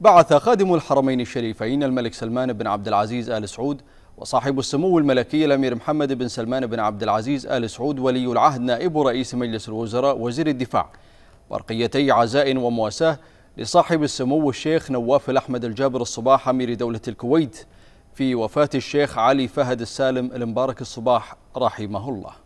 بعث خادم الحرمين الشريفين الملك سلمان بن عبد العزيز آل سعود وصاحب السمو الملكي الأمير محمد بن سلمان بن عبد العزيز آل سعود ولي العهد نائب رئيس مجلس الوزراء وزير الدفاع برقيتي عزاء ومواساة لصاحب السمو الشيخ نواف الأحمد الجابر الصباح أمير دولة الكويت في وفاة الشيخ علي فهد السالم المبارك الصباح رحمه الله